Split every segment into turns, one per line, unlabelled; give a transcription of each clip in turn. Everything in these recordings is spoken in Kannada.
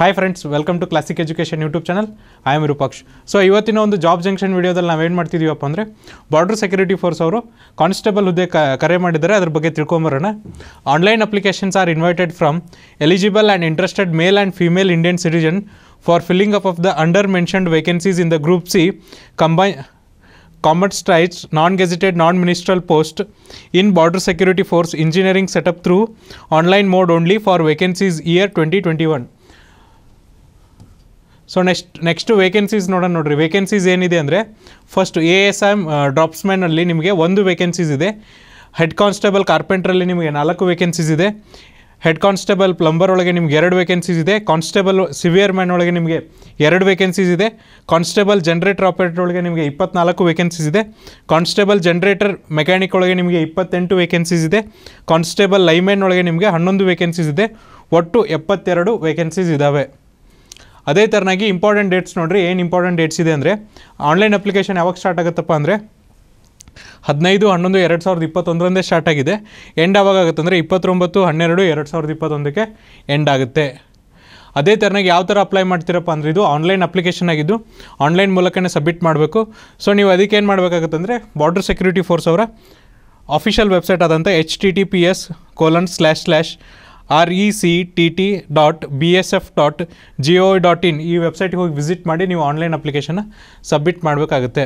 Hi friends welcome to classic education YouTube channel I am Rupaksh so ಇವತ್ತಿನ ಒಂದು ಜಾಬ್ ಜಂಕ್ಷನ್ ವೀಡಿಯೋದಲ್ಲಿ ನಾವೇನು ಮಾಡ್ತಿದ್ದೀವಪ್ಪ ಅಂದರೆ ಬಾರ್ಡರ್ ಸೆಕ್ಯೂರಿಟಿ ಫೋರ್ಸ್ ಅವರು ಕಾನ್ಸ್ಟೇಬಲ್ ಹುದ್ದೆ ಕರೆ ಮಾಡಿದ್ದಾರೆ ಅದ್ರ ಬಗ್ಗೆ ತಿಳ್ಕೊಂಬರೋಣ online applications are invited from eligible and interested male and female Indian citizen for filling up of the under mentioned vacancies in the group C combine commerce straights non gazetted non ministerial post in border security force engineering setup through online mode only for vacancies year twenty twenty one so next next vacancies ನೋಡೋಣ ನೋಡಿರಿ ವೇಕೆನ್ಸೀಸ್ ಏನಿದೆ ಅಂದರೆ ಫಸ್ಟ್ ಎ ಎಸ್ ಎಮ್ ಡ್ರಾಪ್ಸ್ಮ್ಯಾನಲ್ಲಿ uh, ನಿಮಗೆ ಒಂದು ವೇಕೆನ್ಸೀಸ್ ಇದೆ ಹೆಡ್ ಕಾನ್ಸ್ಟೇಬಲ್ ಕಾರ್ಪೆಂಟ್ರಲ್ಲಿ ನಿಮಗೆ ನಾಲ್ಕು ವೇಕೆನ್ಸೀಸ್ ಇದೆ ಹೆಡ್ ಕಾನ್ಸ್ಟೇಬಲ್ ಪ್ಲಂಬರ್ ಒಳಗೆ ನಿಮ್ಗೆ ಎರಡು ವೇಕೆನ್ಸೀಸ್ ಇದೆ ಕಾನ್ಸ್ಟೇಬಲ್ ಸಿವಿಯರ್ ಮ್ಯಾನ್ ಒಳಗೆ ನಿಮಗೆ ಎರಡು ವೇಕೆನ್ಸೀಸ್ ಇದೆ ಕಾನ್ಸ್ಟೇಬಲ್ ಜನ್ರೇಟರ್ ಆಪರೇಟರ್ ಒಳಗೆ ನಿಮಗೆ ಇಪ್ಪತ್ನಾಲ್ಕು ವೇಕೆನ್ಸೀಸ್ ಇದೆ ಕಾನ್ಸ್ಟೇಬಲ್ ಜನ್ರೇಟರ್ ಮೆಕ್ಯಾನಿಕ್ ಒಳಗೆ ನಿಮಗೆ ಇಪ್ಪತ್ತೆಂಟು ವೇಕೆನ್ಸೀಸ್ ಇದೆ ಕಾನ್ಸ್ಟೇಬಲ್ ಲೈಮ್ಯಾನ್ ಒಳಗೆ ನಿಮಗೆ ಹನ್ನೊಂದು ವೇಕೆನ್ಸೀಸ್ ಇದೆ ಒಟ್ಟು ಎಪ್ಪತ್ತೆರಡು ವೇಕೆನ್ಸೀಸ್ ಇದ್ದಾವೆ ಅದೇ ಥರನಾಗಿ ಇಂಪಾರ್ಟೆಂಟ್ ಡೇಟ್ಸ್ ನೋಡಿರಿ ಏನು ಇಂಪಾರ್ಟೆಂಟ್ ಡೇಟ್ಸ್ ಇದೆ ಅಂದರೆ ಆನ್ಲೈನ್ ಅಪ್ಲಿಕೇಶನ್ ಯಾವಾಗ ಸ್ಟಾರ್ಟ್ ಆಗುತ್ತಪ್ಪ ಅಂದರೆ ಹದಿನೈದು ಹನ್ನೊಂದು ಎರಡು ಸಾವಿರದ ಇಪ್ಪತ್ತೊಂದರಂದೇ ಸ್ಟಾರ್ಟ್ ಆಗಿದೆ ಎಂಡ್ ಆವಾಗ ಆಗುತ್ತೆ ಅಂದರೆ ಇಪ್ಪತ್ತೊಂಬತ್ತು ಹನ್ನೆರಡು ಎರಡು ಸಾವಿರದ ಇಪ್ಪತ್ತೊಂದಕ್ಕೆ ಎಂಡ್ ಆಗುತ್ತೆ ಅದೇ ಥರನಾಗಿ ಯಾವ ಥರ ಅಪ್ಲೈ ಮಾಡ್ತೀರಪ್ಪ ಅಂದರೆ ಇದು ಆನ್ಲೈನ್ ಅಪ್ಲಿಕೇಶನ್ ಆಗಿದ್ದು ಆನ್ಲೈನ್ ಮೂಲಕನೇ ಸಬ್ಮಿಟ್ ಮಾಡಬೇಕು ಸೊ ನೀವು ಅದಕ್ಕೆ ಏನು ಮಾಡಬೇಕಾಗುತ್ತೆ ಬಾರ್ಡರ್ ಸೆಕ್ಯೂರಿಟಿ ಫೋರ್ಸ್ ಅವರ ಅಫಿಷಿಯಲ್ ವೆಬ್ಸೈಟ್ ಆದಂಥ H T T P S colon slash slash R E C T T dot B S F dot G O dot in ಈ ವೆಬ್ಸೈಟ್ಗೆ ಹೋಗಿ ವಿಸಿಟ್ ಮಾಡಿ ನೀವು ಆನ್ಲೈನ್ ಅಪ್ಲಿಕೇಶನ್ನ ಸಬ್ಮಿಟ್ ಮಾಡಬೇಕಾಗುತ್ತೆ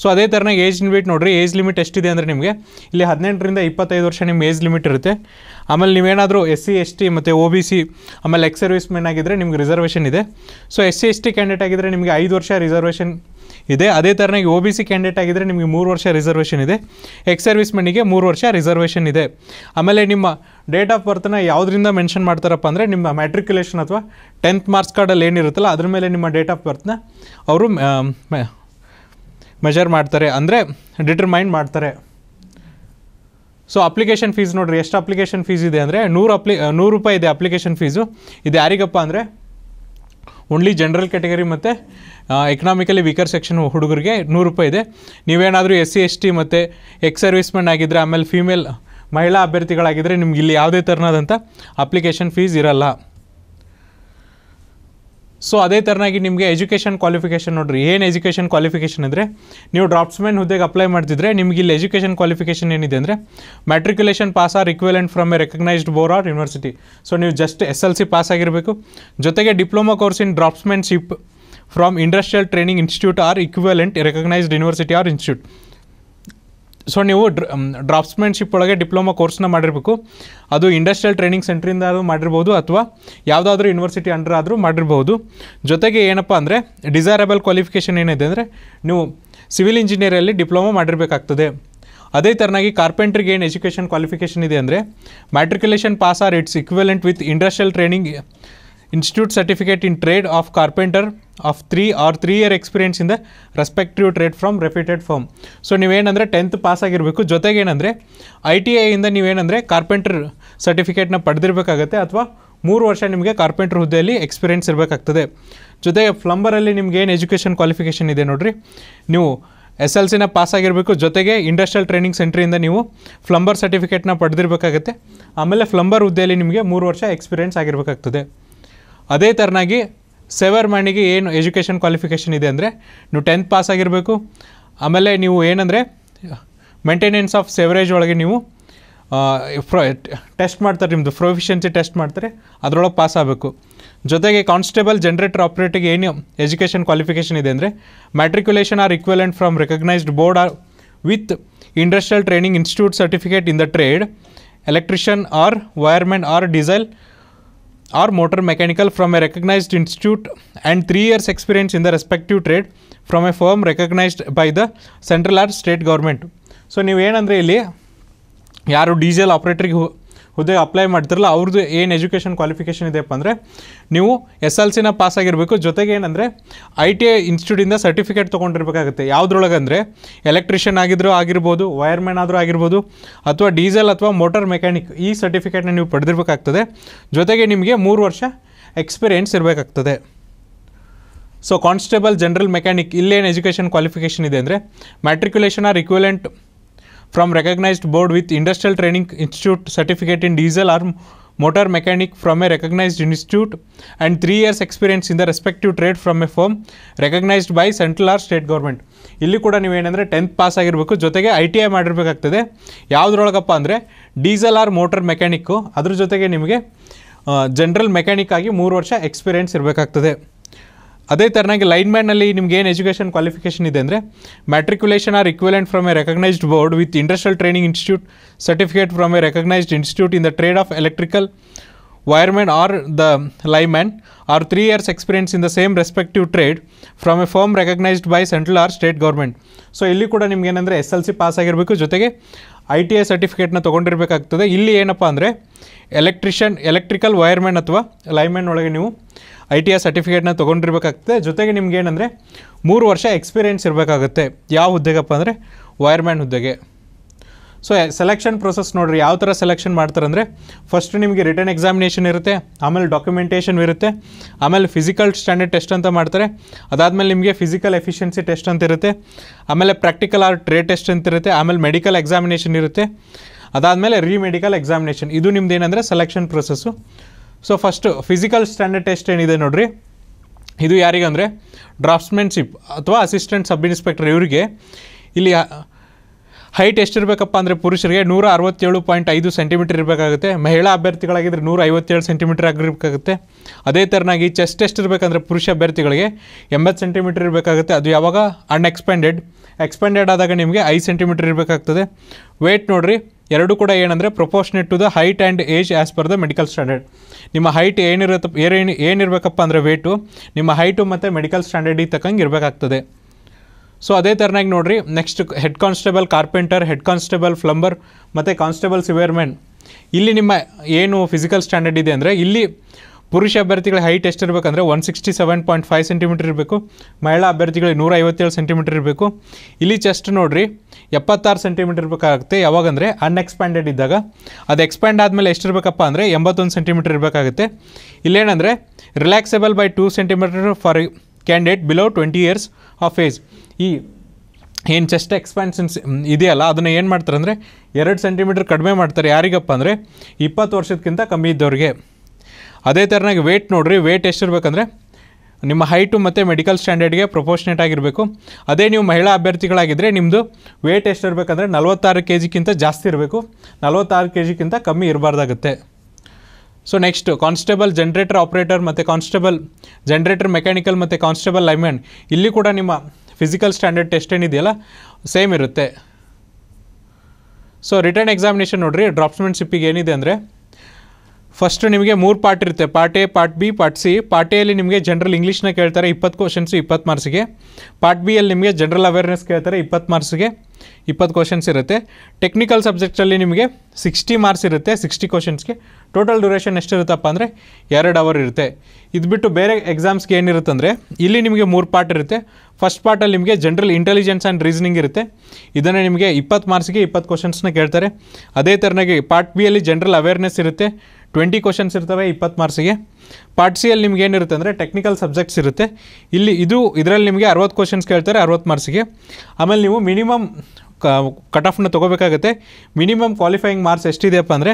ಸೊ ಅದೇ ಥರನಾಗಿ ಏಜ್ ಲಿಮಿಟ್ ನೋಡಿರಿ ಏಜ್ ಲಿಮಿಟ್ ಎಷ್ಟಿದೆ ಅಂದರೆ ನಿಮಗೆ ಇಲ್ಲಿ ಹದಿನೆಂಟರಿಂದ ಇಪ್ಪತ್ತೈದು ವರ್ಷ ನಿಮ್ಮ ಏಜ್ ಲಿಮಿಟ್ ಇರುತ್ತೆ ಆಮೇಲೆ ನೀವೇನಾದರೂ ಎಸ್ ಸಿ ಎಸ್ ಟಿ ಮತ್ತು ಒ ಬಿ ಸಿ ಆಮೇಲೆ ಎಕ್ಸ್ ಸರ್ವಿಸ್ ಮೆನ್ ಆಗಿದ್ದರೆ ನಿಮ್ಗೆ ರಿಸರ್ವೇಷನ್ ಇದೆ so S C S T candidate ಆಗಿದ್ದರೆ ನಿಮಗೆ ಐದು ವರ್ಷ ರಿಸರ್ವೇಷನ್ ಇದೆ ಅದೇ ಥರನಾಗಿ ಒ ಬಿ ಸಿ ಕ್ಯಾಂಡಿಡೇಟ್ ಆಗಿದ್ದರೆ ನಿಮಗೆ ಮೂರು ವರ್ಷ ರಿಸರ್ವೇಷನ್ ಇದೆ ಎಕ್ಸ್ ಸರ್ವಿಸ್ ಮೆನ್ನಿಗೆ ಮೂರು ವರ್ಷ ರಿಸರ್ವೇಷನ್ ಇದೆ ಆಮೇಲೆ ನಿಮ್ಮ ಡೇಟ್ ಆಫ್ ಬರ್ತನ ಯಾವುದರಿಂದ ಮೆನ್ಷನ್ ಮಾಡ್ತಾರಪ್ಪ ಅಂದರೆ ನಿಮ್ಮ ಮ್ಯಾಟ್ರಿಕ್ಯುಲೇಷನ್ ಅಥವಾ ಟೆಂತ್ ಮಾರ್ಕ್ಸ್ ಕಾರ್ಡಲ್ಲಿ ಏನಿರುತ್ತಲ್ಲ ಅದ್ರ ಮೇಲೆ ನಿಮ್ಮ ಡೇಟ್ ಆಫ್ ಬರ್ತನ ಅವರು ಮೆಜರ್ ಮಾಡ್ತಾರೆ ಅಂದರೆ ಡಿಟರ್ಮೈನ್ ಮಾಡ್ತಾರೆ ಸೊ ಅಪ್ಲಿಕೇಶನ್ ಫೀಸ್ ನೋಡಿರಿ ಎಷ್ಟು ಅಪ್ಲಿಕೇಶನ್ ಫೀಸ್ ಇದೆ ಅಂದರೆ ನೂರು ಅಪ್ಲಿ ನೂರು ರೂಪಾಯಿ ಇದೆ ಅಪ್ಲಿಕೇಶನ್ ಫೀಸು ಇದು ಯಾರಿಗಪ್ಪ ಅಂದರೆ ಓನ್ಲಿ ಜನರಲ್ ಕ್ಯಾಟಗರಿ ಮತ್ತು ಎಕನಾಮಿಕಲಿ ವೀಕರ್ ಸೆಕ್ಷನ್ ಹುಡುಗರಿಗೆ ನೂರು ರೂಪಾಯಿ ಇದೆ ನೀವೇನಾದರೂ ಎಸ್ ಸಿ ಎಸ್ ಟಿ ಮತ್ತು ಎಕ್ಸ್ ಸರ್ವಿಸ್ಮೆನ್ ಆಗಿದ್ದರೆ ಆಮೇಲೆ ಫೀಮೇಲ್ ಮಹಿಳಾ ಅಭ್ಯರ್ಥಿಗಳಾಗಿದ್ದರೆ ನಿಮ್ಗೆ ಇಲ್ಲಿ ಯಾವುದೇ ಥರನಾದಂಥ ಅಪ್ಲಿಕೇಶನ್ ಫೀಸ್ ಇರಲ್ಲ ಸೊ ಅದೇ ಥರನಾಗಿ ನಿಮಗೆ ಎಜುಕೇಷನ್ ಕ್ವಾಲಿಫಿಕೇಷನ್ ನೋಡಿರಿ ಏನು ಎಜುಕೇಷನ್ ಕ್ವಾಲಿಫಿಕೇಷನ್ ಅಂದರೆ ನೀವು ಡ್ರಾಪ್ಸ್ಮೆನ್ ಹುದ್ದೆಗೆ ಅಪ್ಲೈ ಮಾಡ್ತಿದ್ರೆ ನಿಮಗೆ ಇಲ್ಲಿ ಎಜುಕೇಷನ್ ಕ್ವಾಲಿಫಿಕೇಷನ್ ಏನಿದೆ ಅಂದರೆ matriculation pass or equivalent from a recognised board or university so ನೀವು just S L C pass ಆಗಿರಬೇಕು ಜೊತೆಗೆ diploma course in draughtsmanship from industrial training institute or equivalent recognised university or institute so ನೀವು ಡ್ರಾಪ್ಸ್ಮೆನ್ಶಿಪ್ um, ಒಳಗೆ ಡಿಪ್ಲೊಮಾ ಕೋರ್ಸ್ನ ಮಾಡಿರಬೇಕು ಅದು ಇಂಡಸ್ಟ್ರಿಯಲ್ ಟ್ರೈನಿಂಗ್ ಸೆಂಟ್ರಿಂದ ಮಾಡಿರ್ಬೋದು ಅಥವಾ ಯಾವುದಾದ್ರೂ ಯೂನಿವರ್ಸಿಟಿ ಅಂಡರ್ ಆದರೂ ಮಾಡಿರ್ಬೋದು ಜೊತೆಗೆ ಏನಪ್ಪ ಅಂದರೆ ಡಿಸೈರಬಲ್ ಕ್ವಾಲಿಫಿಕೇಷನ್ ಏನಿದೆ ಅಂದರೆ ನೀವು ಸಿವಿಲ್ ಇಂಜಿನಿಯರಲ್ಲಿ ಡಿಪ್ಲೊಮಾ ಮಾಡಿರಬೇಕಾಗ್ತದೆ ಅದೇ ಥರನಾಗಿ ಕಾರ್ಪೆಂಟ್ರಿಗೆ ಏನು ಎಜುಕೇಷನ್ ಕ್ವಾಲಿಫಿಕೇಷನ್ ಇದೆ ಅಂದರೆ matriculation pass or its equivalent with industrial training institute certificate in trade of carpenter of three or three year experience in the respective trade from reputed firm so ನೀವೇನಂದರೆ ಟೆಂತ್ ಪಾಸ್ ಆಗಿರಬೇಕು ಜೊತೆಗೆ ಏನಂದರೆ ಐ ಟಿ ಐಯಿಂದ ನೀವೇನಂದರೆ ಕಾರ್ಪೆಂಟರ್ ಸರ್ಟಿಫಿಕೇಟ್ನ ಪಡೆದಿರಬೇಕಾಗತ್ತೆ ಅಥವಾ ಮೂರು ವರ್ಷ ನಿಮಗೆ ಕಾರ್ಪೆಂಟರ್ ಹುದ್ದೆಯಲ್ಲಿ ಎಕ್ಸ್ಪೀರಿಯನ್ಸ್ ಇರಬೇಕಾಗ್ತದೆ ಜೊತೆಗೆ ಪ್ಲಂಬರಲ್ಲಿ ನಿಮ್ಗೆ ಏನು ಎಜುಕೇಷನ್ ಕ್ವಾಲಿಫಿಕೇಷನ್ ಇದೆ ನೋಡಿರಿ ನೀವು ಎಸ್ ಎಲ್ ಸಿನ ಪಾಸ್ ಆಗಿರಬೇಕು ಜೊತೆಗೆ ಇಂಡಸ್ಟ್ರಿಯಲ್ ಟ್ರೈನಿಂಗ್ ಸೆಂಟ್ರಿಂದ ನೀವು ಫ್ಲಂಬರ್ ಸರ್ಟಿಫಿಕೇಟ್ನ ಪಡೆದಿರಬೇಕಾಗತ್ತೆ ಆಮೇಲೆ ಫ್ಲಂಬರ್ ಹುದ್ದೆಯಲ್ಲಿ ನಿಮಗೆ ಮೂರು ವರ್ಷ ಎಕ್ಸ್ಪೀರಿಯನ್ಸ್ ಆಗಿರಬೇಕಾಗ್ತದೆ ಅದೇ ಥರನಾಗಿ ಸೆವರ್ ಮ್ಯಾನಿಗೆ ಏನು ಎಜುಕೇಷನ್ ಕ್ವಾಲಿಫಿಕೇಷನ್ ಇದೆ ಅಂದರೆ ನೀವು ಟೆಂತ್ ಪಾಸ್ ಆಗಿರಬೇಕು ಆಮೇಲೆ ನೀವು ಏನಂದರೆ ಮೇಂಟೆನೆನ್ಸ್ ಆಫ್ ಸೆವರೇಜ್ ಒಳಗೆ ನೀವು ಫ್ರೋ ಟೆಸ್ಟ್ ಮಾಡ್ತಾರೆ ನಿಮ್ಮದು ಪ್ರೊಫಿಷಿಯನ್ಸಿ ಟೆಸ್ಟ್ ಮಾಡ್ತಾರೆ ಅದರೊಳಗೆ ಪಾಸ್ ಆಗಬೇಕು ಜೊತೆಗೆ ಕಾನ್ಸ್ಟೇಬಲ್ ಜನ್ರೇಟರ್ ಆಪ್ರೇಟಿಗೆ ಏನು ಎಜುಕೇಷನ್ ಕ್ವಾಲಿಫಿಕೇಷನ್ ಇದೆ ಅಂದರೆ matriculation or equivalent from recognised board or with industrial training institute certificate in the trade electrician or wiremen or diesel or motor mechanical from a recognized institute and 3 years experience in the respective trade from a firm recognized by the state government. So government so ನೀವು ಏನಂದರೆ ಇಲ್ಲಿ ಯಾರು ಡೀಸೆಲ್ ಆಪ್ರೇಟ್ರಿಗೆ ಹುದ್ದೆ ಅಪ್ಲೈ ಮಾಡ್ತಿರಲ್ಲ ಅವ್ರದ್ದು ಏನು ಎಜುಕೇಷನ್ ಕ್ವಾಲಿಫಿಕೇಷನ್ ಇದೆಯಪ್ಪ ಅಂದರೆ ನೀವು ಎಸ್ ಎಲ್ ಸಿನ ಪಾಸ್ ಆಗಿರಬೇಕು ಜೊತೆಗೆ ಏನಂದರೆ ಐ ಟಿ ಐ ಇನ್ಸ್ಟಿಟ್ಯೂಟಿಂದ ಸರ್ಟಿಫಿಕೇಟ್ ತೊಗೊಂಡಿರ್ಬೇಕಾಗುತ್ತೆ ಯಾವುದ್ರೊಳಗಂದರೆ ಎಲೆಕ್ಟ್ರಿಷಿಯನ್ ಆಗಿದ್ದರೂ ಆಗಿರ್ಬೋದು ವೈರ್ಮ್ಯಾನ್ ಆದರೂ ಆಗಿರ್ಬೋದು ಅಥವಾ ಡೀಸೆಲ್ ಅಥವಾ ಮೋಟಾರ್ ಮೆಕ್ಯಾನಿಕ್ ಈ ಸರ್ಟಿಫಿಕೇಟ್ನ ನೀವು ಪಡೆದಿರಬೇಕಾಗ್ತದೆ ಜೊತೆಗೆ ನಿಮಗೆ ಮೂರು ವರ್ಷ ಎಕ್ಸ್ಪೀರಿಯೆನ್ಸ್ ಇರಬೇಕಾಗ್ತದೆ ಸೊ ಕಾನ್ಸ್ಟೇಬಲ್ ಜನರಲ್ ಮೆಕ್ಯಾನಿಕ್ ಇಲ್ಲೇನು ಎಜುಕೇಷನ್ ಕ್ವಾಲಿಫಿಕೇಷನ್ ಇದೆ ಅಂದರೆ matriculation or equivalent from recognized board with Industrial Training Institute certificate in diesel or motor mechanic from a recognized institute and 3 years experience in the respective trade from a firm recognized by central or state government ಇಲ್ಲಿ ಕೂಡ ನೀವೇನೆಂದರೆ 10th ಪಾಸ್ ಆಗಿರಬೇಕು ಜೊತೆಗೆ ಐ ಟಿ ಐ ಮಾಡಿರಬೇಕಾಗ್ತದೆ ಯಾವುದ್ರೊಳಗಪ್ಪ ಅಂದರೆ ಡೀಸೆಲ್ ಆರ್ ಮೋಟರ್ ಮೆಕ್ಯಾನಿಕ್ಕು ಅದ್ರ ಜೊತೆಗೆ ನಿಮಗೆ ಜನರಲ್ ಮೆಕ್ಯಾನಿಕ್ ಆಗಿ ಮೂರು ವರ್ಷ ಎಕ್ಸ್ಪೀರಿಯೆನ್ಸ್ ಇರಬೇಕಾಗ್ತದೆ ಅದೇ ಥರನಾಗಿ ಲೈನ್ ಮ್ಯಾನಲ್ಲಿ ನಿಮ್ಗೆ ಏನು ಎಜುಕೇಷನ್ ಕ್ವಾಲಿಫಿಕೇಷನ್ ಇದೆ ಅಂದರೆ matriculation or equivalent from a recognised board with industrial training institute certificate from a recognised institute in the trade of electrical wireman or the lineman or three years experience in the same respective trade from a firm recognised by central or state government so ಇಲ್ಲಿ ಕೂಡ ನಿಮ್ಗೆ ಏನಂದರೆ ಎಸ್ ಎಲ್ ಸಿ ಪಾಸ್ ಆಗಿರಬೇಕು ಜೊತೆಗೆ ಐ ಟಿ ಐ ಸರ್ಟಿಫಿಕೇಟ್ನ ತೊಗೊಂಡಿರಬೇಕಾಗ್ತದೆ ಇಲ್ಲಿ ಏನಪ್ಪ ಅಂದರೆ ಎಲೆಕ್ಟ್ರಿಷಿಯನ್ ಎಲೆಕ್ಟ್ರಿಕಲ್ ವೈರ್ಮ್ಯಾನ್ ಅಥವಾ ಲೈಮೆನ್ ಒಳಗೆ ನೀವು ಐ ಟಿ ಐ ಸರ್ಟಿಫಿಕೇಟ್ನ ತೊಗೊಂಡಿರಬೇಕಾಗ್ತದೆ ಜೊತೆಗೆ ನಿಮ್ಗೆ ಏನಂದರೆ ಮೂರು ವರ್ಷ ಎಕ್ಸ್ಪೀರಿಯೆನ್ಸ್ ಇರಬೇಕಾಗುತ್ತೆ ಯಾವ ಹುದ್ದೆಗಪ್ಪ ಅಂದರೆ ವೈರ್ಮ್ಯಾನ್ ಹುದ್ದೆಗೆ ಸೊ ಸೆಲೆಕ್ಷನ್ ಪ್ರೊಸೆಸ್ ನೋಡಿರಿ ಯಾವ ಥರ ಸೆಲೆಕ್ಷನ್ ಮಾಡ್ತಾರೆ ಅಂದರೆ ಫಸ್ಟ್ ನಿಮಗೆ ರಿಟರ್ನ್ ಎಕ್ಸಾಮಿನೇಷನ್ ಇರುತ್ತೆ ಆಮೇಲೆ ಡಾಕ್ಯುಮೆಂಟೇಷನ್ ಇರುತ್ತೆ ಆಮೇಲೆ ಫಿಸಿಕಲ್ ಸ್ಟ್ಯಾಂಡರ್ಡ್ ಟೆಸ್ಟ್ ಅಂತ ಮಾಡ್ತಾರೆ ಅದಾದಮೇಲೆ ನಿಮಗೆ ಫಿಸಿಕಲ್ ಎಫಿಷಿಯನ್ಸಿ ಟೆಸ್ಟ್ ಅಂತ ಇರುತ್ತೆ ಆಮೇಲೆ ಪ್ರಾಕ್ಟಿಕಲ್ ಆರ್ ಟ್ರೇ ಟೆಸ್ಟ್ ಅಂತ ಇರುತ್ತೆ ಆಮೇಲೆ ಮೆಡಿಕಲ್ ಎಕ್ಸಾಮಿನೇಷನ್ ಇರುತ್ತೆ ಅದಾದಮೇಲೆ ಮೆಡಿಕಲ್ ಎಕ್ಸಾಮಿನೇಷನ್ ಇದು ನಿಮ್ದು ಏನಂದರೆ selection process so first physical standard test ಏನಿದೆ ನೋಡಿರಿ ಇದು ಯಾರಿಗಂದರೆ ಡ್ರಾಫ್ಟ್ಸ್ಮೆನ್ಶಿಪ್ ಅಥವಾ ಅಸಿಸ್ಟೆಂಟ್ ಸಬ್ ಇನ್ಸ್ಪೆಕ್ಟರ್ ಇವರಿಗೆ ಇಲ್ಲಿ ಹೈಟ್ ಎಷ್ಟಿರಬೇಕಪ್ಪ ಅಂದರೆ ಪುರುಷರಿಗೆ ನೂರ ಅರವತ್ತೇಳು ಪಾಯಿಂಟ್ ಐದು ಸೆಂಟಿಮೀಟರ್ ಇರಬೇಕಾಗುತ್ತೆ ಮಹಿಳಾ ಅಭ್ಯರ್ಥಿಗಳಾಗಿದ್ದರೆ ನೂರ ಐವತ್ತೇಳು ಸೆಂಟಿಮೀಟರ್ ಆಗಿರಬೇಕಾಗುತ್ತೆ ಅದೇ ಥರನಾಗಿ ಚೆಸ್ಟ್ ಎಷ್ಟಿರಬೇಕಂದ್ರೆ ಪುರುಷ ಅಭ್ಯರ್ಥಿಗಳಿಗೆ ಎಂಬತ್ತು ಸೆಂಟಿಮೀಟರ್ ಇರಬೇಕಾಗುತ್ತೆ ಅದು ಯಾವಾಗ ಅನ್ಎಕ್ಸ್ಪೆಂಡೆಡ್ ಎಕ್ಸ್ಪೆಂಡೆಡ್ ಆದಾಗ ನಿಮಗೆ ಐದು ಸೆಂಟಿಮೀಟರ್ ಇರಬೇಕಾಗ್ತದೆ ವೆಯ್ಟ್ ನೋಡಿರಿ ಎರಡು ಕೂಡ ಏನಂದರೆ proportionate to the height and age as per the medical standard ನಿಮ್ಮ ಹೈಟ್ ಏನಿರತ್ತ ಏನು ಏನಿರಬೇಕಪ್ಪ ಅಂದರೆ ವೇಟು ನಿಮ್ಮ ಹೈಟು ಮತ್ತು ಮೆಡಿಕಲ್ ಸ್ಟ್ಯಾಂಡರ್ಡಿಗೆ ತಕ್ಕಂಗೆ ಇರಬೇಕಾಗ್ತದೆ ಸೊ ಅದೇ ಥರನಾಗಿ ನೋಡ್ರಿ next head constable carpenter head constable plumber ಮತ್ತು ಕಾನ್ಸ್ಟೇಬಲ್ ಸಿವೇರ್ಮೆನ್ ಇಲ್ಲಿ ನಿಮ್ಮ ಏನು ಫಿಸಿಕಲ್ ಸ್ಟ್ಯಾಂಡರ್ಡ್ ಇದೆ ಅಂದರೆ ಇಲ್ಲಿ ಪುರುಷ ಅಭ್ಯರ್ಥಿಗಳ ಹೈಟ್ ಎಷ್ಟಿರಬೇಕಂದ್ರೆ one sixty seven point five centimetre ಇರಬೇಕು ಮಹಿಳಾ ಅಭ್ಯರ್ಥಿಗಳಿಗೆ ನೂರ ಐವತ್ತೇಳು ಸೆಂಟಿಮೀಟರ್ ಇರಬೇಕು ಇಲ್ಲಿ ಚೆಸ್ಟ್ ನೋಡಿರಿ ಎಪ್ಪತ್ತಾರು ಸೆಂಟಿಮೀಟರ್ ಇರಬೇಕಾಗುತ್ತೆ ಯಾವಾಗಂದರೆ ಅನ್ಎಕ್ಸ್ಪ್ಯಾಂಡೆಡ್ ಇದ್ದಾಗ ಅದು ಎಕ್ಸ್ಪ್ಯಾಂಡ್ ಆದಮೇಲೆ ಎಷ್ಟಿರಬೇಕಪ್ಪ ಅಂದರೆ ಎಂಬತ್ತೊಂದು ಸೆಂಟಿಮೀಟರ್ ಇರಬೇಕಾಗುತ್ತೆ ಇಲ್ಲೇನಂದರೆ relaxable by two centimetre for candidate below twenty years of age ಈ ಏನು ಚೆಸ್ಟ್ ಎಕ್ಸ್ಪ್ಯಾನ್ಷನ್ಸ್ ಇದೆಯಲ್ಲ ಅದನ್ನು ಏನು ಮಾಡ್ತಾರೆ ಅಂದರೆ ಎರಡು ಸೆಂಟಿಮೀಟ್ರ್ ಕಡಿಮೆ ಮಾಡ್ತಾರೆ ಯಾರಿಗಪ್ಪ ಅಂದರೆ ಇಪ್ಪತ್ತು ವರ್ಷದಕ್ಕಿಂತ ಕಮ್ಮಿ ಇದ್ದವ್ರಿಗೆ ಅದೇ ಥರನಾಗಿ ವೆಯ್ಟ್ ನೋಡಿರಿ ವೇಟ್ ಎಷ್ಟಿರ್ಬೇಕಂದ್ರೆ ನಿಮ್ಮ ಹೈಟು ಮತ್ತು ಮೆಡಿಕಲ್ ಸ್ಟ್ಯಾಂಡರ್ಡ್ಗೆ ಪ್ರೊಪೋರ್ಷನೇಟ್ ಆಗಿರಬೇಕು ಅದೇ ನೀವು ಮಹಿಳಾ ಅಭ್ಯರ್ಥಿಗಳಾಗಿದ್ದರೆ ನಿಮ್ಮದು ವೇಟ್ ಎಷ್ಟಿರಬೇಕಂದ್ರೆ ನಲ್ವತ್ತಾರು ಕೆ ಜಿಗಿಂತ ಜಾಸ್ತಿ ಇರಬೇಕು ನಲವತ್ತಾರು ಕೆ ಜಿಗಿಂತ ಕಮ್ಮಿ ಇರಬಾರ್ದಾಗುತ್ತೆ so next constable generator operator ಮತ್ತು ಕಾನ್ಸ್ಟೇಬಲ್ ಜನ್ರೇಟರ್ ಮೆಕ್ಯಾನಿಕಲ್ ಮತ್ತು ಕಾನ್ಸ್ಟೇಬಲ್ ಲೈಮ್ಯಾನ್ ಇಲ್ಲಿ ಕೂಡ ನಿಮ್ಮ ಫಿಸಿಕಲ್ ಸ್ಟ್ಯಾಂಡರ್ಡ್ ಟೆಸ್ಟ್ ಏನಿದೆಯಲ್ಲ ಸೇಮ್ ಇರುತ್ತೆ ಸೊ ರಿಟರ್ನ್ ಎಕ್ಸಾಮಿನೇಷನ್ ನೋಡಿರಿ ಡ್ರಾಪ್ಸ್ಮೆನ್ಶಿಪ್ಪಿಗೆ ಏನಿದೆ ಅಂದರೆ ಫಸ್ಟ್ ನಿಮಗೆ ಮೂರು ಪಾರ್ಟ್ ಇರುತ್ತೆ part A part B part C part ಎಲ್ಲಿ ನಿಮಗೆ ಜನರಲ್ ಇಂಗ್ಲೀಷ್ನ ಕೇಳ್ತಾರೆ ಇಪ್ಪತ್ತು ಕ್ವಶನ್ಸು ಇಪ್ಪತ್ತು ಮಾರ್ಕ್ಸಿಗೆ ಪಾರ್ಟ್ ಬಿ ಅಲ್ಲಿ ನಿಮಗೆ ಜನರಲ್ ಅವೇರ್ನೆಸ್ ಕೇಳ್ತಾರೆ ಇಪ್ಪತ್ತು ಮಾರ್ಕ್ಸಿಗೆ ಇಪ್ಪತ್ತು ಕ್ವಶನ್ಸ್ ಇರುತ್ತೆ ಟೆಕ್ನಿಕಲ್ ಸಬ್ಜೆಕ್ಟಲ್ಲಿ ನಿಮಗೆ ಸಿಕ್ಸ್ಟಿ ಮಾರ್ಕ್ಸ್ ಇರುತ್ತೆ ಸಿಕ್ಸ್ಟಿ ಕ್ವಶನ್ಸ್ಗೆ ಟೋಟಲ್ ಡ್ಯೂರೇಷನ್ ಎಷ್ಟಿರುತ್ತಪ್ಪ ಅಂದರೆ ಎರಡು ಅವರ್ ಇರುತ್ತೆ ಇದು ಬಿಟ್ಟು ಬೇರೆ ಎಕ್ಸಾಮ್ಸ್ಗೆ ಏನಿರುತ್ತಂದರೆ ಇಲ್ಲಿ ನಿಮಗೆ ಮೂರು ಪಾರ್ಟ್ ಇರುತ್ತೆ ಫಸ್ಟ್ ಪಾರ್ಟಲ್ಲಿ ನಿಮಗೆ ಜನರಲ್ ಇಂಟೆಲಿಜೆನ್ಸ್ ಆ್ಯಂಡ್ ರೀಸನಿಂಗ್ ಇರುತ್ತೆ ಇದನ್ನು ನಿಮಗೆ ಇಪ್ಪತ್ತು ಮಾರ್ಕ್ಸ್ಗೆ ಇಪ್ಪತ್ತು ಕ್ವಶನ್ಸ್ನ ಕೇಳ್ತಾರೆ ಅದೇ ಥರನಾಗಿ ಪಾರ್ಟ್ ಬಿಯಲ್ಲಿ ಜನರಲ್ ಅವೇರ್ನೆಸ್ ಇರುತ್ತೆ ಟ್ವೆಂಟಿ ಕ್ವಶನ್ಸ್ ಇರ್ತವೆ ಇಪ್ಪತ್ತು ಮಾರ್ಕ್ಸಿಗೆ ಪಾರ್ಟ್ ಸಿಯಲ್ಲಿ ನಿಮ್ಗೆ ಏನಿರುತ್ತೆ ಅಂದರೆ ಟೆಕ್ನಿಕಲ್ ಸಬ್ಜೆಕ್ಟ್ಸ್ ಇರುತ್ತೆ ಇಲ್ಲಿ ಇದು ಇದರಲ್ಲಿ ನಿಮಗೆ ಅರವತ್ತು ಕ್ವಶನ್ಸ್ ಕೇಳ್ತಾರೆ ಅರವತ್ತು ಮಾರ್ಕ್ಸಿಗೆ ಆಮೇಲೆ ನೀವು ಮಿನಿಮಮ್ ಕಟ್ ಆಫ್ನ ತೊಗೋಬೇಕಾಗತ್ತೆ ಮಿನಿಮಮ್ ಕ್ವಾಲಿಫೈಯಿಂಗ್ ಮಾರ್ಕ್ಸ್ ಎಷ್ಟಿದೆಯಪ್ಪ ಅಂದರೆ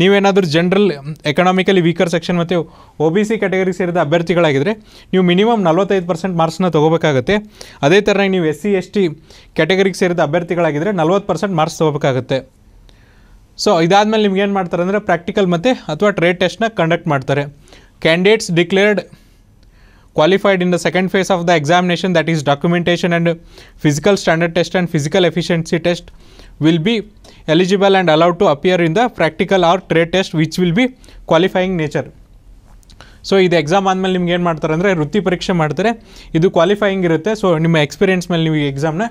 ನೀವೇನಾದರೂ ಜನರಲ್ ಎಕನಾಮಿಕಲಿ ವೀಕರ್ ಸೆಕ್ಷನ್ ಮತ್ತು ಒ ಬಿ ಸಿ ಕ್ಯಾಟಗರಿ ಸೇರಿದ ಅಭ್ಯರ್ಥಿಗಳಾಗಿದ್ದರೆ ನೀವು ಮಿನಿಮಮ್ ನಲ್ವತ್ತೈದು ಪರ್ಸೆಂಟ್ ಮಾರ್ಕ್ಸ್ನ ತೊಗೋಬೇಕಾಗತ್ತೆ ಅದೇ ಥರ ನೀವು ಎಸ್ ಸಿ ಎಸ್ ಟಿ ಕ್ಯಾಟಗರಿಗೆ ಸೇರಿದ ಅಭ್ಯರ್ಥಿಗಳಾಗಿದ್ದರೆ ನಲ್ವತ್ತು ಪರ್ಸೆಂಟ್ ಮಾರ್ಕ್ಸ್ ತೊಗೋಬೇಕಾಗುತ್ತೆ ಸೊ ಇದಾದಮೇಲೆ ನಿಮ್ಗೆ ಏನು ಮಾಡ್ತಾರೆ ಅಂದರೆ ಪ್ರಾಕ್ಟಿಕಲ್ ಮತ್ತು ಅಥವಾ ಟ್ರೇಡ್ ಟೆಸ್ಟ್ನ ಕಂಡಕ್ಟ್ ಮಾಡ್ತಾರೆ candidates declared qualified in the second phase of the examination that is documentation and physical standard test and physical efficiency test will be eligible and allowed to appear in the practical or trade test which will be qualifying nature. so exam, so ಇದು ಎಕ್ಸಾಮ್ ಆದಮೇಲೆ ನಿಮ್ಗೆ ಏನು ಮಾಡ್ತಾರೆ ಅಂದರೆ ವೃತ್ತಿ ಪರೀಕ್ಷೆ ಮಾಡ್ತಾರೆ ಇದು ಕ್ವಾಲಿಫೈಯಿಂಗ್ ಇರುತ್ತೆ ಸೊ ನಿಮ್ಮ ಎಕ್ಸ್ಪೀರಿಯನ್ಸ್ ಮೇಲೆ ನೀವು ಈ ಎಕ್ಸಾಮ್ನ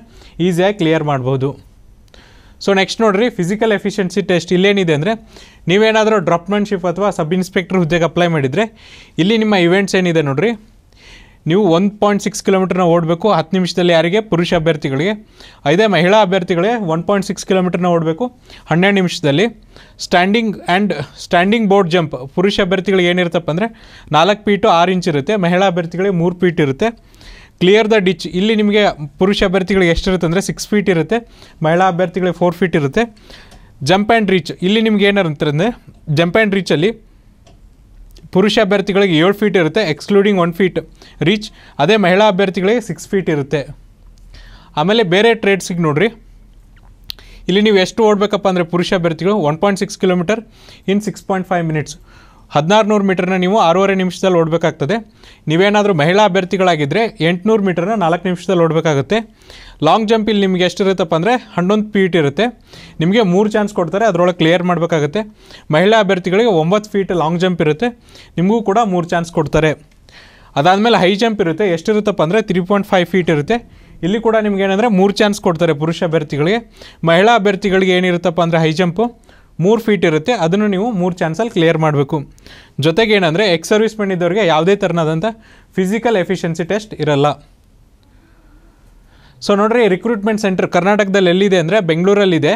ಈಸಿಯಾಗಿ ಕ್ಲಿಯರ್ ಮಾಡ್ಬೋದು ಸೊ ನೆಕ್ಸ್ಟ್ ನೋಡಿರಿ ಫಿಸಿಕಲ್ ಎಫಿಷಿಯನ್ಸಿ ಟೆಸ್ಟ್ ಇಲ್ಲೇನಿದೆ ಅಂದರೆ ನೀವೇನಾದರೂ ಡ್ರಾಪ್ಮೆನ್ಶಿಪ್ ಅಥವಾ ಸಬ್ ಇನ್ಸ್ಪೆಕ್ಟರ್ ಹುದ್ದೆಗೆ ಅಪ್ಲೈ ಮಾಡಿದರೆ ಇಲ್ಲಿ ನಿಮ್ಮ ಇವೆಂಟ್ಸ್ ಏನಿದೆ ನೋಡಿರಿ ನೀವು ಒನ್ ಪಾಯಿಂಟ್ ಸಿಕ್ಸ್ ಕಿಲೋಮೀಟರ್ನ ಓಡಬೇಕು ಹತ್ತು ನಿಮಿಷದಲ್ಲಿ ಯಾರಿಗೆ ಪುರುಷ ಅಭ್ಯರ್ಥಿಗಳಿಗೆ ಅದೇ ಮಹಿಳಾ ಅಭ್ಯರ್ಥಿಗಳೇ ಒನ್ ಪಾಯಿಂಟ್ ಸಿಕ್ಸ್ ಕಿಲೋಮೀಟರ್ನ ಓಡಬೇಕು ಹನ್ನೆರಡು ನಿಮಿಷದಲ್ಲಿ standing and standing broad jump ಪುರುಷ ಅಭ್ಯರ್ಥಿಗಳಿಗೆ ಏನಿರುತ್ತಪ್ಪ ಅಂದರೆ ನಾಲ್ಕು ಪೀಟು ಆರು ಇಂಚ್ ಇರುತ್ತೆ ಮಹಿಳಾ ಅಭ್ಯರ್ಥಿಗಳಿಗೆ ಮೂರು ಪೀಟ್ ಇರುತ್ತೆ ಕ್ಲಿಯರ್ ದ ಡಿಚ್ ಇಲ್ಲಿ ನಿಮಗೆ ಪುರುಷ ಅಭ್ಯರ್ಥಿಗಳಿಗೆ ಎಷ್ಟಿರುತ್ತೆ ಅಂದರೆ ಸಿಕ್ಸ್ ಫೀಟ್ ಇರುತ್ತೆ ಮಹಿಳಾ ಅಭ್ಯರ್ಥಿಗಳಿಗೆ ಫೋರ್ ಫೀಟ್ ಇರುತ್ತೆ ಜಂಪ್ ಆ್ಯಂಡ್ ರೀಚ್ ಇಲ್ಲಿ ನಿಮ್ಗೆ ಏನಾರಂತಂದರೆ ಜಂಪ್ ಆ್ಯಂಡ್ ರೀಚಲ್ಲಿ ಪುರುಷ ಅಭ್ಯರ್ಥಿಗಳಿಗೆ ಏಳು ಫೀಟ್ ಇರುತ್ತೆ ಎಕ್ಸ್ಕ್ಲೂಡಿಂಗ್ ಒನ್ ಫೀಟ್ ರೀಚ್ ಅದೇ ಮಹಿಳಾ ಅಭ್ಯರ್ಥಿಗಳಿಗೆ ಸಿಕ್ಸ್ ಫೀಟ್ ಇರುತ್ತೆ ಆಮೇಲೆ ಬೇರೆ ಟ್ರೇಡ್ಸಿಗೆ ನೋಡಿರಿ ಇಲ್ಲಿ ನೀವು ಎಷ್ಟು ಓಡಬೇಕಪ್ಪ ಅಂದರೆ ಪುರುಷ ಅಭ್ಯರ್ಥಿಗಳು one point six kilometre in six point five minutes ನೂರು ಮೀಟರ್ನ ನೀವು ಆರೂವರೆ ನಿಮಿಷದಲ್ಲಿ ಓಡಬೇಕಾಗ್ತದೆ ನೀವೇನಾದರೂ ಮಹಿಳಾ ಅಭ್ಯರ್ಥಿಗಳಾಗಿದ್ದರೆ ಎಂಟುನೂರು ಮೀಟರ್ನ ನಾಲ್ಕು ನಿಮಿಷದಲ್ಲಿ ಓಡಬೇಕಾಗುತ್ತೆ ಲಾಂಗ್ ಜಂಪಲ್ಲಿ ನಿಮ್ಗೆ ಎಷ್ಟಿರುತ್ತಪ್ಪ ಅಂದರೆ ಹನ್ನೊಂದು ಫೀಟ್ ಇರುತ್ತೆ ನಿಮಗೆ ಮೂರು ಚಾನ್ಸ್ ಕೊಡ್ತಾರೆ ಅದರೊಳಗೆ ಕ್ಲಿಯರ್ ಮಾಡಬೇಕಾಗುತ್ತೆ ಮಹಿಳಾ ಅಭ್ಯರ್ಥಿಗಳಿಗೆ ಒಂಬತ್ತು ಫೀಟ್ ಲಾಂಗ್ ಜಂಪ್ ಇರುತ್ತೆ ನಿಮಗೂ ಕೂಡ ಮೂರು ಚಾನ್ಸ್ ಕೊಡ್ತಾರೆ ಅದಾದಮೇಲೆ ಹೈ ಜಂಪ್ ಇರುತ್ತೆ ಎಷ್ಟಿರುತ್ತಪ್ಪ ಅಂದರೆ ತ್ರೀ ಪಾಯಿಂಟ್ ಫೈವ್ ಫೀಟ್ ಇರುತ್ತೆ ಇಲ್ಲಿ ಕೂಡ ನಿಮ್ಗೆ ಏನಂದರೆ ಮೂರು ಚಾನ್ಸ್ ಕೊಡ್ತಾರೆ ಪುರುಷ ಅಭ್ಯರ್ಥಿಗಳಿಗೆ ಮಹಿಳಾ ಅಭ್ಯರ್ಥಿಗಳಿಗೆ ಏನಿರುತ್ತಪ್ಪ ಅಂದರೆ ಹೈ ಜಂಪು ಮೂರು ಫೀಟ್ ಇರುತ್ತೆ ಅದನ್ನು ನೀವು ಮೂರು ಚಾನ್ಸಲ್ಲಿ ಕ್ಲಿಯರ್ ಮಾಡಬೇಕು ಜೊತೆಗೆ ಏನಂದರೆ ಎಕ್ಸ್ ಸರ್ವಿಸ್ ಇದ್ದವರಿಗೆ ಯಾವುದೇ ಥರನಾದಂಥ ಫಿಸಿಕಲ್ ಎಫಿಷಿಯನ್ಸಿ ಟೆಸ್ಟ್ ಇರಲ್ಲ ಸೊ ನೋಡ್ರಿ ರಿಕ್ರೂಟ್ಮೆಂಟ್ ಸೆಂಟರ್ ಕರ್ನಾಟಕದಲ್ಲಿ ಎಲ್ಲಿದೆ ಅಂದರೆ ಬೆಂಗಳೂರಲ್ಲಿದೆ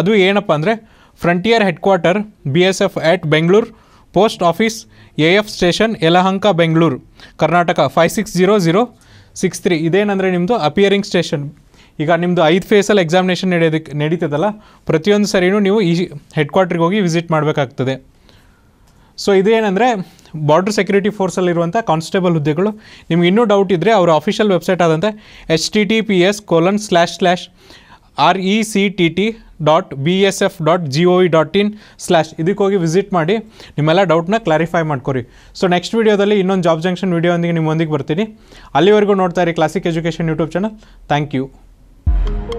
ಅದು ಏನಪ್ಪ ಅಂದರೆ frontier headquarter B S F at Bengaluru post office A F station Yelahanka Bengaluru Karnataka five six zero zero six three ಇದೇನಂದರೆ ನಿಮ್ಮದು ಅಪಿಯರಿಂಗ್ ಸ್ಟೇಷನ್ ಈಗ ನಿಮ್ಮದು ಐದು ಫೇಸಲ್ಲಿ ಎಕ್ಸಾಮಿನೇಷನ್ ನಡೆಯೋದಕ್ಕೆ ನಡೀತದಲ್ಲ ಪ್ರತಿಯೊಂದು ಸರಿನೂ ನೀವು ಈ ಹೆಡ್ ಕ್ವಾರ್ಟ್ರಿಗೆ ಹೋಗಿ ವಿಸಿಟ್ ಮಾಡಬೇಕಾಗ್ತದೆ ಸೊ ಇದೇನೆಂದರೆ ಬಾರ್ಡರ್ ಸೆಕ್ಯೂರಿಟಿ ಫೋರ್ಸಲ್ಲಿರುವಂಥ ಕಾನ್ಸ್ಟೇಬಲ್ ಹುದ್ದೆಗಳು ನಿಮ್ಗೆ ಇನ್ನೂ ಡೌಟ್ ಇದ್ದರೆ ಅವರ ಅಫಿಷಿಯಲ್ ವೆಬ್ಸೈಟ್ ಆದಂತೆ H T T P S colon slash slash R E C T T dot B S F dot G O dot in slash ಇದಕ್ಕೆ ಹೋಗಿ ವಿಸಿಟ್ ಮಾಡಿ ನಿಮ್ಮೆಲ್ಲ ಡೌಟ್ನ ಕ್ಲಾರಿಫೈ ಮಾಡ್ಕೊರಿ ಸೊ ನೆಕ್ಸ್ಟ್ ವೀಡಿಯೋದಲ್ಲಿ ಇನ್ನೊಂದು ಜಾಬ್ ಜಂಕ್ಷನ್ ವೀಡಿಯೋಂದಿಗೆ ನಿಮ್ಮೊಂದಿಗೆ ಬರ್ತೀನಿ ಅಲ್ಲಿವರೆಗೂ ನೋಡ್ತಾ ಇರಿ classic education YouTube channel thank you